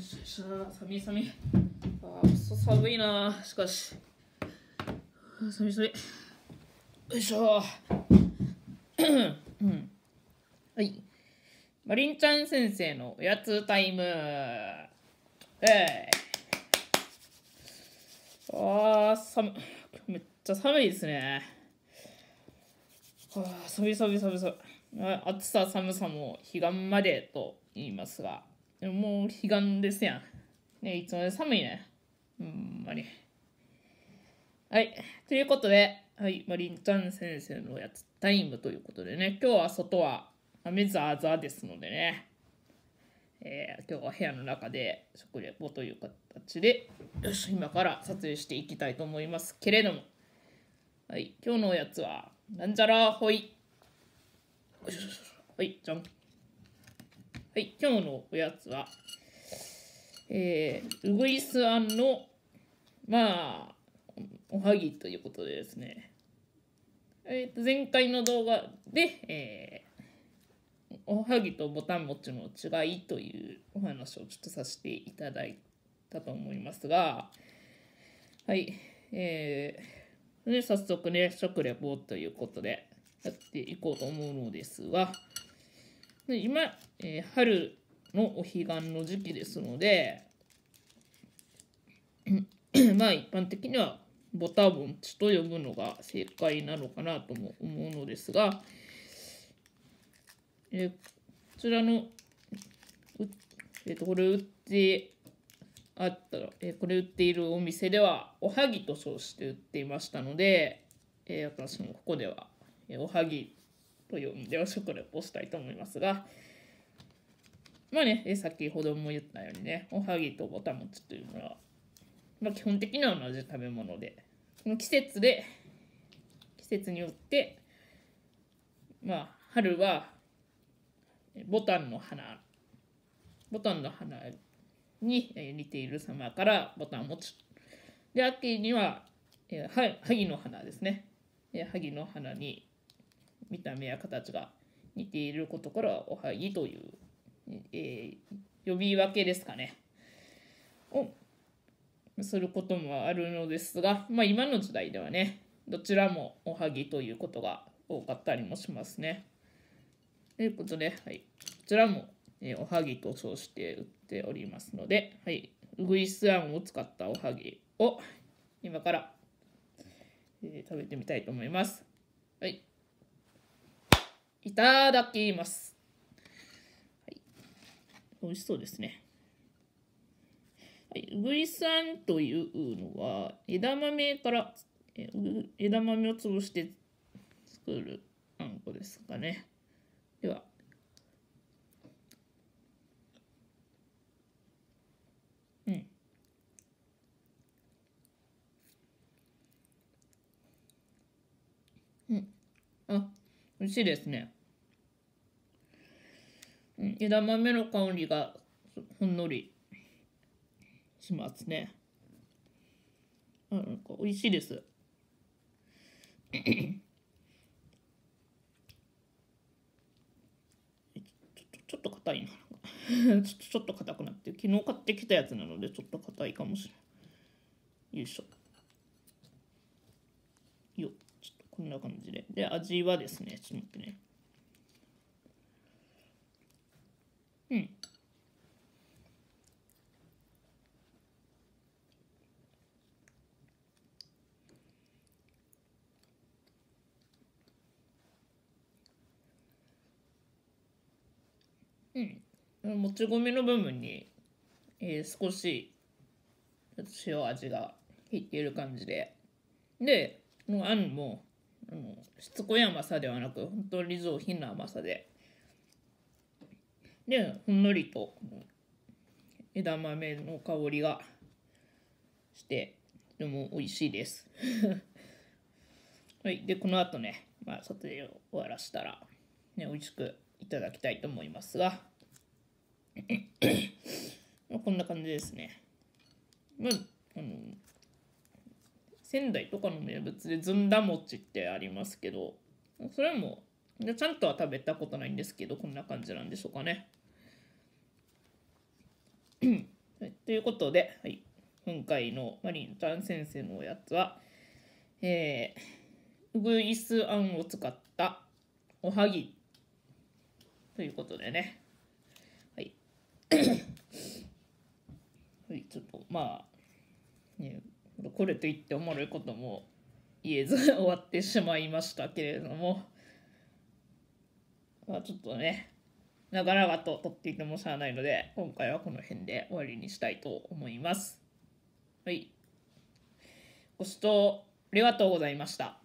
しゃ寒い寒いあ寒いなしかし寒い寒いよいしょうん、はいマリンちゃん先生のおやつタイムええー、あー寒めっちゃ寒いですねあ寒い寒い寒い寒い暑さ寒さも彼岸までと言いますがでももう悲願ですやん。ね、いつまで寒いね。ほ、うんまに。はい。ということで、はい。まリりんちゃん先生のやつタイムということでね、今日は外は雨ザーザーですのでね、えー、今日は部屋の中で食レポという形で、よし、今から撮影していきたいと思いますけれども、はい。今日のおやつは、なんちゃらほい。はい、じゃん。はい、今日のおやつは、えー、ウグイスあんの、まあ、おはぎということでですね、えー、と前回の動画で、えー、おはぎとボタン餅の違いというお話をちょっとさせていただいたと思いますが、はい、えー、で早速ね、食レポということでやっていこうと思うのですが、で今、えー、春のお彼岸の時期ですので まあ一般的にはボタボンチと呼ぶのが正解なのかなとも思うのですが、えー、こちらのえー、とこれ売ってあったら、えー、これ売っているお店ではおはぎと称して売っていましたので、えー、私もここでは、えー、おはぎという意味では食レポしたいと思いますが、まあね、先ほども言ったようにね、おはぎとぼたもちというのは、まあ、基本的には同じ食べ物で、この季節で、季節によって、まあ、春はボタンの花、ボタンの花に似ている様からボタン餅。で、秋には、えー、萩の花ですね。え萩の花に見た目や形が似ていることからおはぎという、えー、呼び分けですかねをすることもあるのですが、まあ、今の時代ではねどちらもおはぎということが多かったりもしますね。ということで、はい、こちらも、えー、おはぎと称して売っておりますので、はい、ウグイスあんを使ったおはぎを今から、えー、食べてみたいと思います。はいいただきます。はい、美味しそうですね。はい、うぐいさんというのは枝豆から枝豆を潰して作るあんこですかね。では。うん。うん。あ、美味しいですね。枝豆の香りがほんのりしますね。なんか美味しいです。ちょっと硬いな。ちょっと硬くなって昨日買ってきたやつなのでちょっと硬いかもしれない。よいしょ。よっ、こんな感じで。で、味はですね、ちょっと待ってね。うん、もち米の部分に、えー、少し塩味が入いている感じでであんもあのしつこい甘さではなく本当に上品な甘さででほんのりと枝豆の香りがしてとても美味しいです はいでこの後ねまあ撮影を終わらせたらね美味しくいただきたいと思いますが こんな感じですね。まあ、の仙台とかの名物でずんだ餅ってありますけどそれもちゃんとは食べたことないんですけどこんな感じなんでしょうかね。ということで、はい、今回のマリンちゃん先生のおやつは、えー、うぐいすあんを使ったおはぎということでね。はい。はい、ちょっと、まあ、ね、これといっておもろことも言えず 終わってしまいましたけれども、まあちょっとね、長々と撮っていてもしゃあないので、今回はこの辺で終わりにしたいと思います。はい。ご視聴ありがとうございました。